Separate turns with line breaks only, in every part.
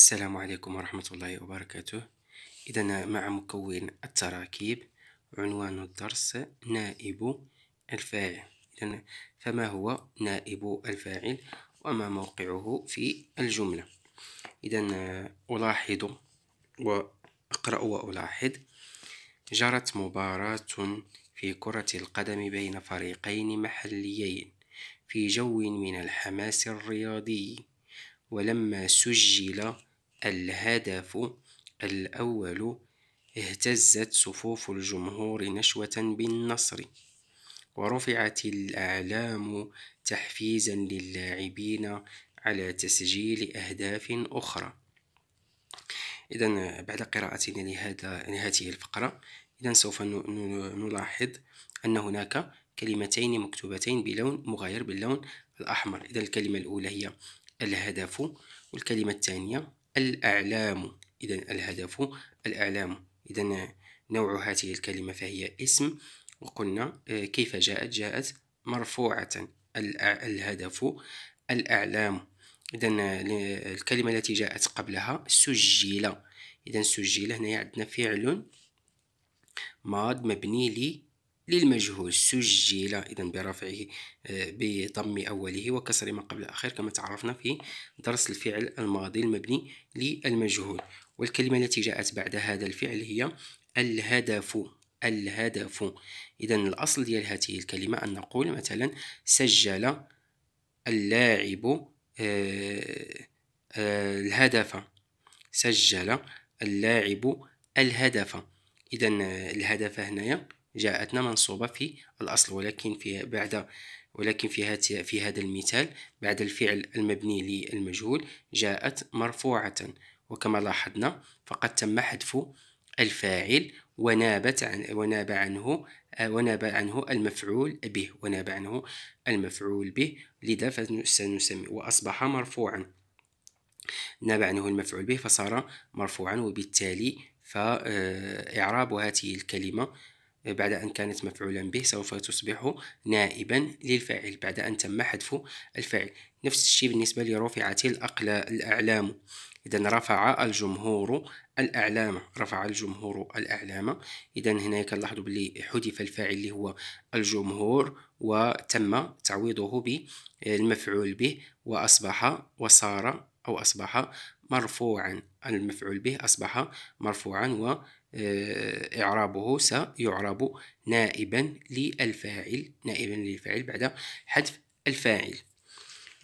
السلام عليكم ورحمة الله وبركاته إذا مع مكون التراكيب عنوان الدرس نائب الفاعل إذا فما هو نائب الفاعل وما موقعه في الجملة إذا ألاحظ وأقرأ وألاحظ جرت مباراة في كرة القدم بين فريقين محليين في جو من الحماس الرياضي ولما سجل الهدف الأول اهتزت صفوف الجمهور نشوة بالنصر ورفعت الأعلام تحفيزا للاعبين على تسجيل أهداف أخرى إذا بعد قراءتنا لهذا لهذه الفقرة إذا سوف نلاحظ أن هناك كلمتين مكتوبتين بلون مغاير باللون الأحمر إذا الكلمة الأولى هي الهدف والكلمة الثانية الأعلام إذا الهدف الأعلام إذا نوع هذه الكلمة فهي اسم وقلنا آه، كيف جاءت جاءت مرفوعة الهدف الأعلام إذا آه، الكلمة التي جاءت قبلها سجل إذا سجل هنا عندنا فعل ماض مبني لي للمجهول سجل إذا برفعه آه، بضم أوله وكسر ما قبل الأخير كما تعرفنا في درس الفعل الماضي المبني للمجهول والكلمة التي جاءت بعد هذا الفعل هي الهدف الهدف إذا الأصل ديال هذه الكلمة أن نقول مثلا سجل اللاعب آه، آه، الهدف سجل اللاعب الهدف إذا الهدف هنايا جاءتنا منصوبة في الأصل ولكن في بعد ولكن في هذا في هذا المثال بعد الفعل المبني للمجهول جاءت مرفوعة وكما لاحظنا فقد تم حذف الفاعل ونابت عن وناب عنه وناب عنه المفعول به وناب عنه المفعول به لذا فسنسمي وأصبح مرفوعا ناب عنه المفعول به فصار مرفوعا وبالتالي فإعراب هذه الكلمة بعد أن كانت مفعولا به سوف تصبح نائبا للفاعل بعد أن تم حذف الفاعل نفس الشيء بالنسبة لرفعت الأعلام إذا رفع الجمهور الأعلام رفع الجمهور الأعلام إذا هنا كنلاحظوا بلي حذف الفاعل اللي هو الجمهور وتم تعويضه بالمفعول به وأصبح وصار أو أصبح مرفوعا المفعول به أصبح مرفوعا و آه، إعرابه سيعرب نائبا للفاعل نائبا للفاعل بعد حذف الفاعل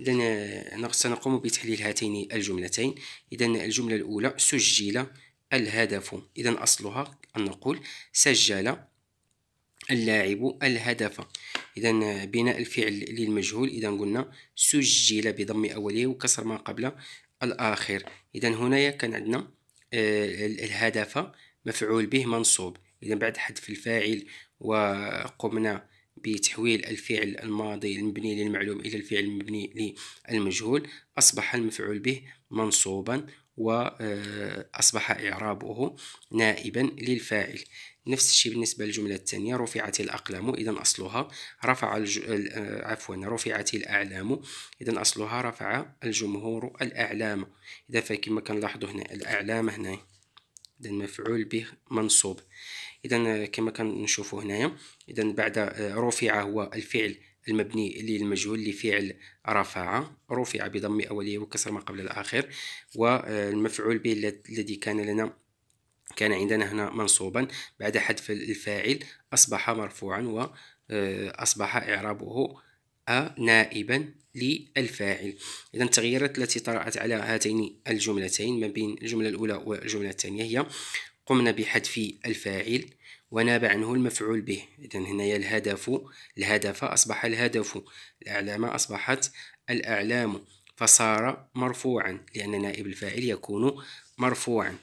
إذا سنقوم بتحليل هاتين الجملتين إذا الجملة الأولى سجل الهدف إذا أصلها أن نقول سجل اللاعب الهدف إذا بناء الفعل للمجهول إذا قلنا سجل بضم أوله وكسر ما قبل الآخر إذا هنايا كان عندنا آه، الهدف مفعول به منصوب إذا بعد حذف الفاعل وقمنا بتحويل الفعل الماضي المبني للمعلوم إلى الفعل المبني للمجهول أصبح المفعول به منصوبا وأصبح آه، إعرابه نائبا للفاعل نفس الشيء بالنسبة للجملة الثانية رفعت الأقلام إذا أصلها رفع الج... آه، عفوا رفعت الأعلام إذا أصلها رفع الجمهور الأعلام إذا فكما كنلاحظوا هنا الأعلام هنا اذا مفعول به منصوب اذا آه، كما كنشوفوا هنايا اذا بعد آه، رفع هو الفعل المبني للمجهول لفعل رفع رفع بضم أولية وكسر ما قبل الآخر والمفعول آه، به الذي كان لنا كان عندنا هنا منصوبا بعد حذف الفاعل أصبح مرفوعا وأصبح إعرابه نائبا للفاعل إذا التغييرات التي طرأت على هاتين الجملتين ما بين الجملة الأولى والجملة الثانية هي قمنا بحذف الفاعل وناب عنه المفعول به إذا هنايا الهدف الهدف أصبح الهدف الأعلام أصبحت الأعلام فصار مرفوعا لأن نائب الفاعل يكون مرفوعا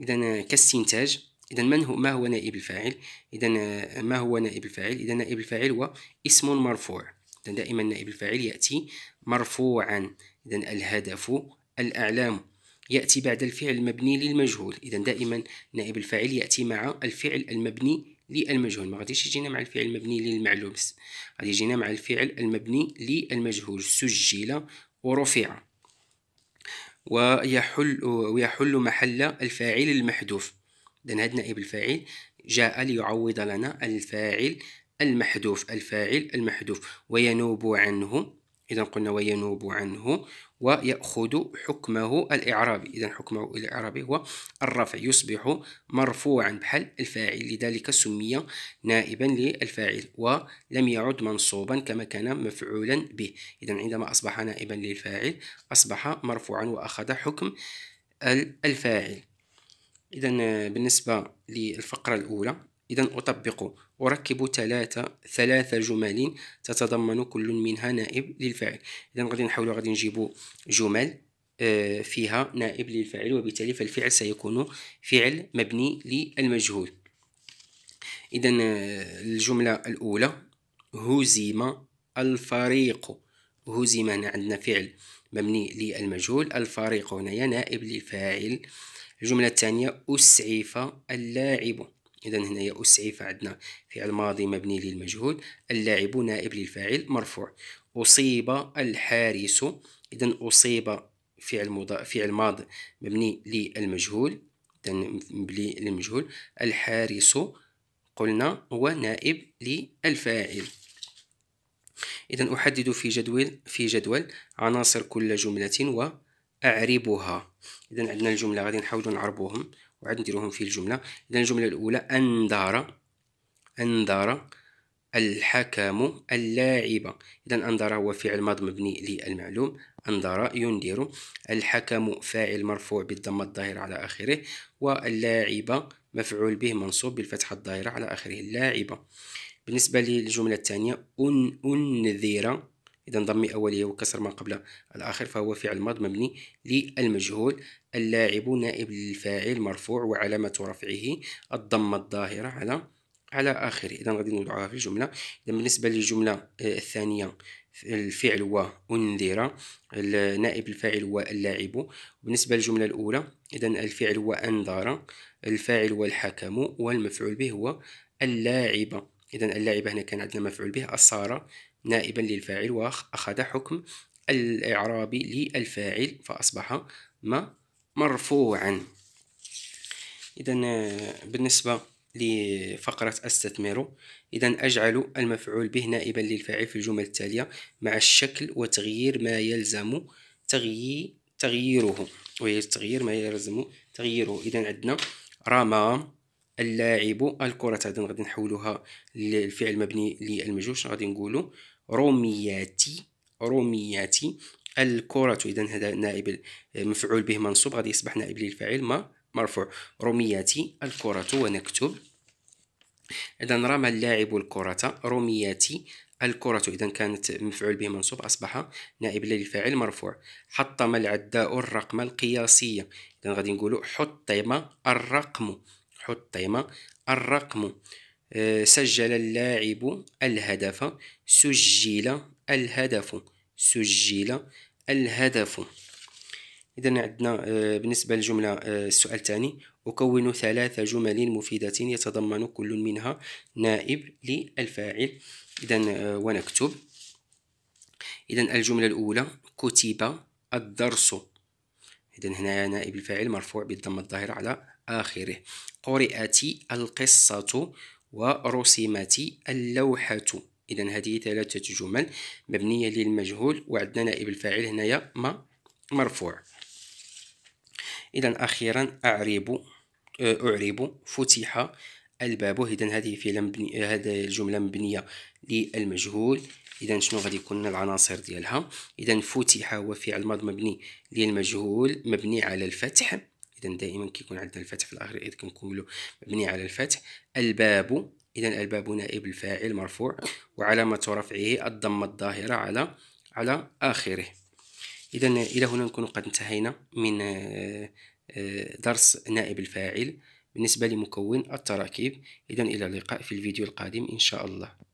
إذا كاستنتاج إذا من هو ما هو نائب الفاعل إذا ما هو نائب الفاعل إذا نائب الفاعل هو اسم مرفوع إذا دائما نائب الفاعل يأتي مرفوعا إذا الهدف الأعلام يأتي بعد الفعل المبني للمجهول إذا دائما نائب الفاعل يأتي مع الفعل المبني للمجهول ما غاديش يجينا مع الفعل المبني للمعلوم غادي يجينا مع الفعل المبني للمجهول سجل ورفع ويحل ويحل محل الفاعل المحذوف إذا هذا نائب الفاعل جاء ليعوض لنا الفاعل المحذوف الفاعل المحذوف وينوب عنه إذا قلنا وينوب عنه ويأخذ حكمه الإعرابي إذا حكمه الإعرابي هو الرفع يصبح مرفوعا بحال الفاعل لذلك سمي نائبا للفاعل ولم يعد منصوبا كما كان مفعولا به إذا عندما أصبح نائبا للفاعل أصبح مرفوعا وأخذ حكم الفاعل إذا بالنسبة للفقرة الأولى إذا أطبق أركب ثلاثة ثلاثة جمل تتضمن كل منها نائب للفاعل إذا غادي نحاولوا غادي نجيبوا جمل آه، فيها نائب للفاعل وبالتالي فالفعل سيكون فعل مبني للمجهول إذا آه، الجملة الأولى هزم الفريق هزم هنا عندنا فعل مبني للمجهول الفريق هنا نائب للفاعل الجملة الثانية أسعف اللاعب إذا هنايا أسعي عندنا فعل ماضي مبني للمجهول اللاعب نائب للفاعل مرفوع أصيب الحارس إذا أصيب فعل مضا... فعل ماض مبني للمجهول إذا مبني للمجهول الحارس قلنا هو نائب للفاعل إذا أحدد في جدول في جدول عناصر كل جملة وأعربها إذا عندنا الجملة غادي نحاولوا نعربوهم وعاد نديروهم في الجملة إذا الجملة الأولى أنذر أنذر الحكم اللاعب إذا أنذر هو فعل ماض مبني للمعلوم أنذر ينذر الحكم فاعل مرفوع بالضمة الظاهرة على آخره واللاعب مفعول به منصوب بالفتحة الظاهرة على آخره اللاعب بالنسبة للجملة الثانية أن أنذر إذا ضم أوله وكسر ما قبل الآخر فهو فعل ماض مبني للمجهول اللاعب نائب للفاعل مرفوع وعلامة رفعه الضمة الظاهرة على على آخره إذا غادي نوضعها في الجملة إذا بالنسبة للجملة آه، الثانية الفعل هو أنذر نائب الفاعل هو اللاعب بالنسبة للجملة الأولى إذا الفعل هو أنذر الفاعل هو الحكم والمفعول به هو اللاعب إذا اللاعب هنا كان عندنا مفعول به أصار نائبا للفاعل وأخذ حكم الإعراب للفاعل فأصبح ما مرفوعا إذا بالنسبة لفقرة أستثمر إذا أجعل المفعول به نائبا للفاعل في الجمل التالية مع الشكل وتغيير ما يلزم تغيير تغييره وهي تغيير ما يلزم تغييره إذا عندنا رمى اللاعب الكرة هذا غادي نحولها للفعل مبني للمجوش غادي نقولوا رومياتي رومياتي الكرة إذا هذا نائب مفعول به منصوب غادي يصبح نائب للفاعل ما مرفوع رومياتي الكرة ونكتب إذا رمى اللاعب الكرة رومياتي الكرة إذا كانت مفعول به منصوب أصبح نائب للفاعل مرفوع حطم العداء الرقم القياسية إذا غادي نقولوا حطم الرقم حطم الرقم آه، سجل اللاعب الهدف سجل الهدف سجل الهدف إذا عندنا آه، بالنسبة للجملة آه، السؤال الثاني أكون ثلاث جمل مفيدة يتضمن كل منها نائب للفاعل إذا ونكتب إذا الجملة الأولى كتب الدرس إذا هنا نائب الفاعل مرفوع بالضمة الظاهرة على آخره قرأت القصة ورسمت اللوحة إذا هذه ثلاثة جمل مبنية للمجهول وعندنا نائب الفاعل هنايا ما مرفوع إذا أخيرا أعرب أه، أعرب فتح الباب إذا هذه في مبني... هذه الجملة مبنية للمجهول إذا شنو غادي يكون العناصر ديالها إذا فتح هو فعل ماض مبني للمجهول مبني على الفتح اذا دائما كيكون عندنا الفتح في الاخر اذ كنكملو مبني على الفتح الباب اذا الباب نائب الفاعل مرفوع وعلامه رفعه الضمه الظاهره على على اخره اذا الى هنا نكون قد انتهينا من آه، درس نائب الفاعل بالنسبه لمكون التراكيب اذا الى اللقاء في الفيديو القادم ان شاء الله